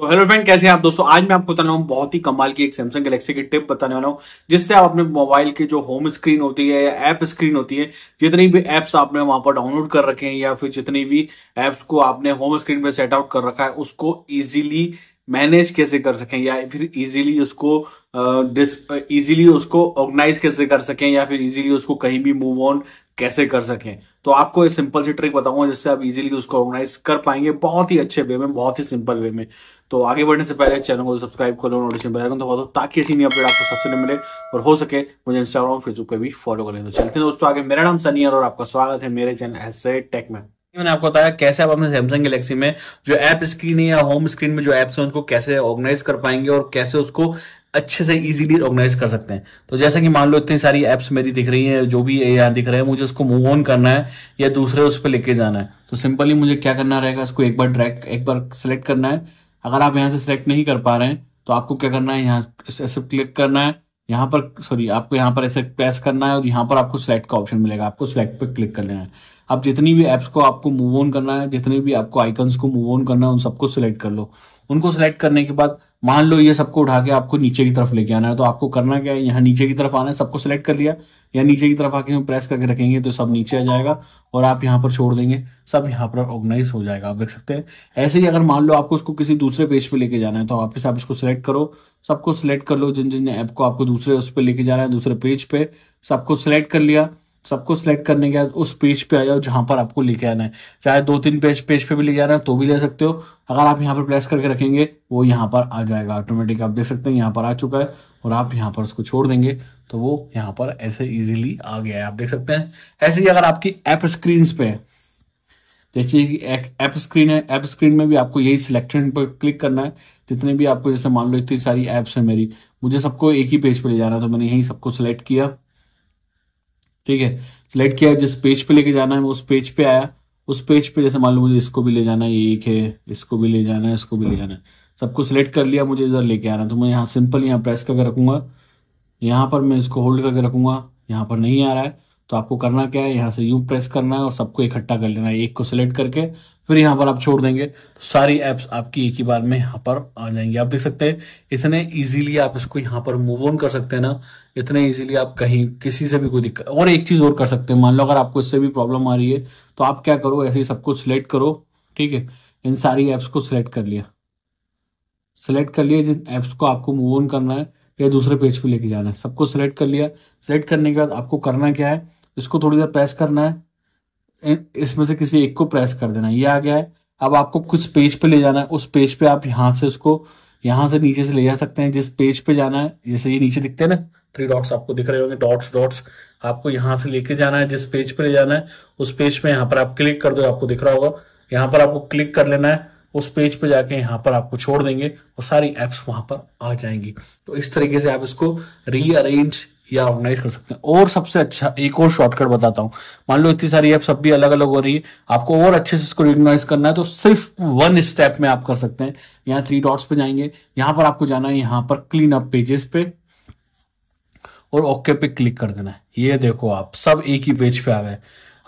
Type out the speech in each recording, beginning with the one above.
तो hello friend कैसे हैं आप दोस्तों आज मैं आपको बताने वाला हूँ बहुत ही कमाल की एक सैमसंग गैलेक्सी की टिप बताने वाला हूँ जिससे आप अपने मोबाइल की जो होम स्क्रीन होती है या ऐप स्क्रीन होती है जितनी भी ऐप्स आपने वहां पर डाउनलोड कर रखे हैं या फिर जितनी भी ऐप्स को आपने होम स्क्रीन पर सेट आउट कर रखा है उसको ईजिली मैनेज कैसे कर सकें या फिर इजीली उसको इजीली उसको ऑर्गेनाइज कैसे कर सकें या फिर इजीली उसको कहीं भी मूव ऑन कैसे कर सकें तो आपको एक सिंपल सी ट्रिक बताऊंगा जिससे आप इजीली उसको ऑर्गेनाइज कर पाएंगे बहुत ही अच्छे वे में बहुत ही सिंपल वे में तो आगे बढ़ने से पहले चैनल को सब्सक्राइब करो नोटिफिकेशन बेल आइकन तो ताकि ऐसी नहीं अपडेट आपको सबसे मिले और हो सके मुझे इंस्टाग्राम फेसबुक पर भी फॉलो कर लें तो चलते हैं दोस्तों आगे मेरा नाम सनी और आपका स्वागत है मेरे चैनल ऐसे टेक में मैंने आपको बताया कैसे आप अपने सैमसंग गैलेक्सी में जो ऐप स्क्रीन है या होम स्क्रीन में जो ऐप्स हैं उनको कैसे ऑर्गेनाइज कर पाएंगे और कैसे उसको अच्छे से इजीली ऑर्गेनाइज कर सकते हैं तो जैसे कि मान लो इतनी सारी एप्स मेरी दिख रही हैं जो भी यहाँ दिख रहा है मुझे उसको मूव ऑन करना है या दूसरे उस पर लेके जाना है तो सिंपली मुझे क्या करना रहेगा इसको एक बार ड्रैक एक बार सिलेक्ट करना है अगर आप यहाँ से सिलेक्ट नहीं कर पा रहे हैं तो आपको क्या करना है यहाँ ऐसे क्लिक करना है यहाँ पर सॉरी आपको यहाँ पर ऐसे प्रेस करना है और यहाँ पर आपको सिलेक्ट का ऑप्शन मिलेगा आपको सिलेक्ट पर क्लिक कर लेना है अब जितनी भी एप्स को आपको मूव ऑन करना है जितने भी आपको आइकन्स को मूव ऑन करना है उन सबको सिलेक्ट कर लो उनको सिलेक्ट करने के बाद मान लो ये सबको उठा के आपको नीचे की तरफ लेके आना है तो आपको करना क्या है यहाँ नीचे की तरफ आना है सबको सिलेक्ट कर लिया या नीचे की तरफ आके हम प्रेस करके रखेंगे तो सब नीचे आ जाएगा और आप यहाँ पर छोड़ देंगे सब यहाँ पर ऑर्गेनाइज हो जाएगा आप देख सकते हैं ऐसे ही अगर मान लो आपको उसको किसी दूसरे पेज पे लेके जाना है तो वापस आप इसको सिलेक्ट करो सबको सिलेक्ट कर लो जिन जिन ऐप को आपको दूसरे उस पर लेके जाना है दूसरे पेज पे सबको सिलेक्ट कर लिया सबको सिलेक्ट करने के बाद उस पेज पे आ जाओ जहां पर आपको लेके आना है चाहे दो तीन पेज पेज पे भी लेके आना है तो भी ले सकते हो अगर आप यहाँ पर प्रेस करके रखेंगे वो यहाँ पर आ जाएगा ऑटोमेटिक आप देख सकते हैं यहाँ पर आ चुका है और आप यहाँ पर उसको छोड़ देंगे तो वो यहाँ पर ऐसे इजिली आ गया है आप देख सकते हैं ऐसे ही अगर आपकी ऐप स्क्रीन पे है जैसे कि ऐप स्क्रीन है ऐप स्क्रीन में भी आपको यही सिलेक्शन पर क्लिक करना है जितने भी आपको जैसे मान लो इतनी सारी ऐप्स है मेरी मुझे सबको एक ही पेज पर ले जाना है तो मैंने यही सबको सिलेक्ट किया ठीक है सिलेक्ट किया जिस पेज पे लेके जाना है मैं उस पेज पे आया उस पेज पे जैसे मान लो मुझे इसको भी ले जाना है एक है इसको भी ले जाना है इसको भी ले जाना है सबको सिलेक्ट कर लिया मुझे इधर लेके आना तो मैं यहाँ सिंपल यहाँ प्रेस करके रखूँगा यहाँ पर मैं इसको होल्ड करके रखूंगा यहाँ पर नहीं आ रहा है तो आपको करना क्या है यहाँ से यू प्रेस करना है और सबको इकट्ठा कर लेना है एक को सिलेक्ट करके फिर यहाँ पर आप छोड़ देंगे तो सारी ऐप्स आपकी एक ही बार में यहाँ पर आ जाएंगे आप देख सकते हैं इतने इजीली आप इसको यहाँ पर मूव ऑन कर सकते हैं ना इतने इजीली आप कहीं किसी से भी कोई दिक्कत और एक चीज़ और कर सकते हैं मान लो अगर आपको इससे भी प्रॉब्लम आ रही है तो आप क्या करो ऐसे ही सबको सिलेक्ट करो ठीक है इन सारी ऐप्स को सिलेक्ट कर लिया सिलेक्ट कर लिया जिन एप्स को आपको मूव ऑन करना है या दूसरे पेज पे लेके जाना है सबको सिलेक्ट कर लिया सिलेक्ट करने के बाद आपको करना क्या है इसको थोड़ी देर प्रेस करना है इसमें से किसी एक को प्रेस कर देना ये आ गया है अब आपको कुछ पेज पे ले जाना है उस पेज पे आप यहां से उसको यहां से नीचे से ले जा सकते हैं जिस पेज पे जाना है जैसे ये नीचे दिखते हैं ना थ्री डॉट्स आपको दिख रहे होंगे डॉट्स डॉट्स आपको यहां से लेके जाना है जिस पेज पे ले जाना है उस पेज पे यहाँ पर आप क्लिक कर दो आपको दिख रहा होगा यहाँ पर आपको क्लिक कर लेना है उस पेज पे जाके यहाँ पर आपको छोड़ देंगे और सारी एप्स वहां पर आ जाएंगी तो इस तरीके से आप इसको रीअरेंज या ऑर्गेनाइज कर सकते हैं और सबसे अच्छा एक और शॉर्टकट बताता हूं मान लो इतनी सारी ऐप सब भी अलग अलग हो रही है आपको और अच्छे से इसको रिकोगनाइज करना है तो सिर्फ वन स्टेप में आप कर सकते हैं यहाँ थ्री डॉट्स पे जाएंगे यहां पर आपको जाना है यहां पर क्लीन अप पेजेस पे और ओके पे क्लिक कर देना है ये देखो आप सब एक ही पेज पे आ गए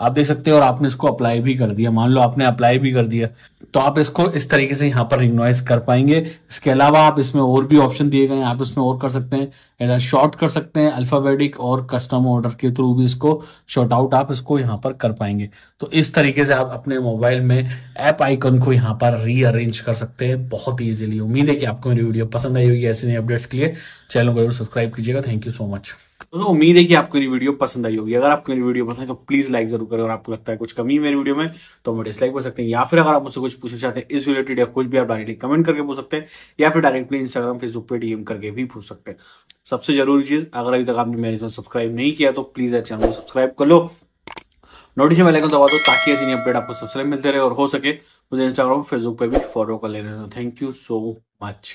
आप देख सकते हैं और आपने इसको अप्लाई भी कर दिया मान लो आपने अप्लाई भी कर दिया तो आप इसको इस तरीके से यहाँ पर रिंग कर पाएंगे इसके अलावा आप इसमें और भी ऑप्शन दिए गए हैं आप इसमें और कर सकते हैं शॉर्ट कर सकते हैं अल्फाबेटिक और कस्टम ऑर्डर के थ्रू भी इसको शॉर्ट आउट आप इसको यहाँ पर कर पाएंगे तो इस तरीके से आप अपने मोबाइल में ऐप आइकन को यहाँ पर रीअरेंज कर सकते हैं बहुत ईजिली उम्मीद है कि आपको मेरी वीडियो पसंद आई होगी ऐसे नई अपडेट्स के लिए चैनल को जरूर सब्सक्राइब कीजिएगा थैंक यू सो मच दोस्तों उम्मीद है कि आपको मेरी वीडियो पसंद आई होगी अगर आपको मेरी वीडियो पसंद है तो प्लीज लाइक जरूर करें और आपको लगता है कुछ कमी मेरी वीडियो में तो हम डिसलाइक कर सकते हैं या फिर अगर आप मुझसे कुछ पूछना चाहते हैं इस रिलेटेड या कुछ भी आप डायरेक्टली कमेंट करके पूछ सकते हैं या फिर डायरेक्टली इंस्टाग्राम फेसबुक पर डीएम करके भी पूछ सकते हैं सबसे जरूरी चीज अगर अभी तक आपने मेरे चैनल सब्सक्राइब नहीं किया तो प्लीज चैनल को सब्सक्राइब कर लो नोटिफिकेशन बेल आइकन दबा दो ताकि ऐसी नई अपडेट आपको सबसे मिलते रहे और हो सके मुझे इंस्टाग्राम फेसबुक पर भी फॉलो कर लेना थैंक यू सो मच